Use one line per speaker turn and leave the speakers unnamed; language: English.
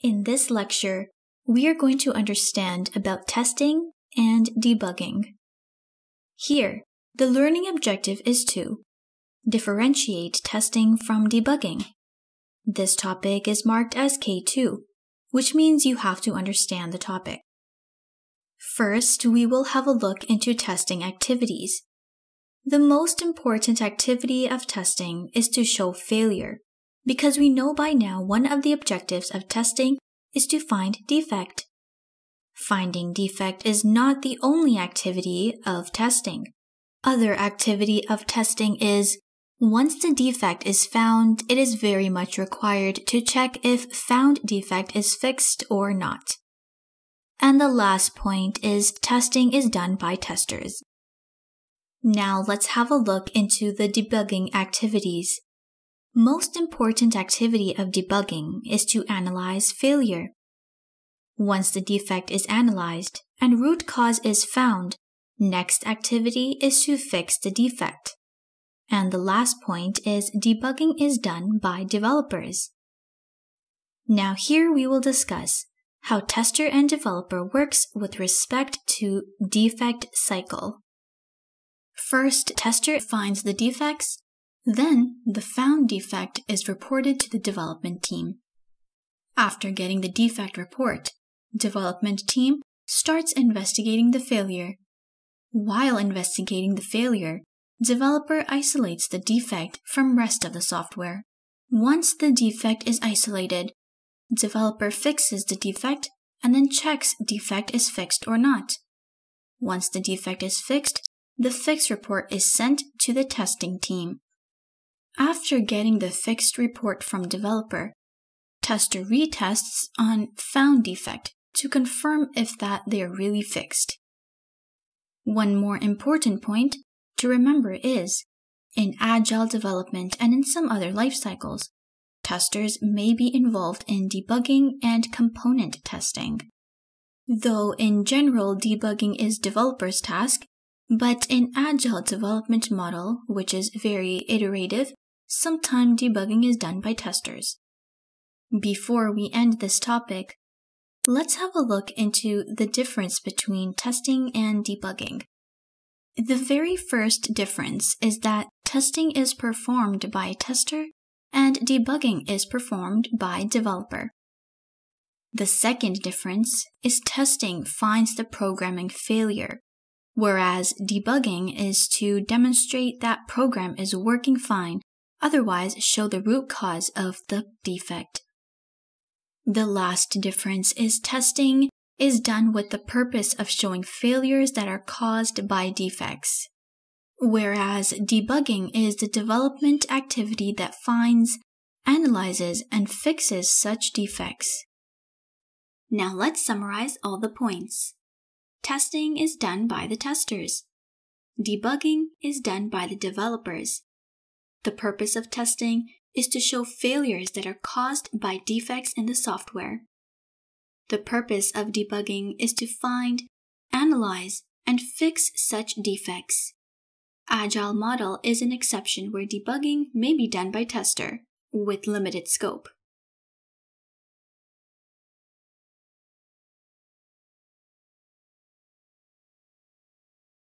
In this lecture, we are going to understand about testing and debugging. Here, the learning objective is to differentiate testing from debugging. This topic is marked as K2, which means you have to understand the topic. First, we will have a look into testing activities. The most important activity of testing is to show failure because we know by now one of the objectives of testing is to find defect. Finding defect is not the only activity of testing. Other activity of testing is once the defect is found, it is very much required to check if found defect is fixed or not. And the last point is testing is done by testers. Now let's have a look into the debugging activities most important activity of debugging is to analyze failure. Once the defect is analyzed and root cause is found, next activity is to fix the defect. And the last point is debugging is done by developers. Now here we will discuss how tester and developer works with respect to defect cycle. First, tester finds the defects then, the found defect is reported to the development team. After getting the defect report, development team starts investigating the failure. While investigating the failure, developer isolates the defect from rest of the software. Once the defect is isolated, developer fixes the defect and then checks defect is fixed or not. Once the defect is fixed, the fix report is sent to the testing team after getting the fixed report from developer. Tester retests on found defect to confirm if that they are really fixed. One more important point to remember is, in agile development and in some other life cycles, testers may be involved in debugging and component testing. Though in general debugging is developer's task, but in agile development model, which is very iterative Sometimes debugging is done by testers. Before we end this topic, let's have a look into the difference between testing and debugging. The very first difference is that testing is performed by tester and debugging is performed by developer. The second difference is testing finds the programming failure, whereas debugging is to demonstrate that program is working fine otherwise show the root cause of the defect. The last difference is testing is done with the purpose of showing failures that are caused by defects, whereas debugging is the development activity that finds, analyzes, and fixes such defects. Now let's summarize all the points. Testing is done by the testers. Debugging is done by the developers. The purpose of testing is to show failures that are caused by defects in the software. The purpose of debugging is to find, analyze, and fix such defects. Agile model is an exception where debugging may be done by tester, with limited scope.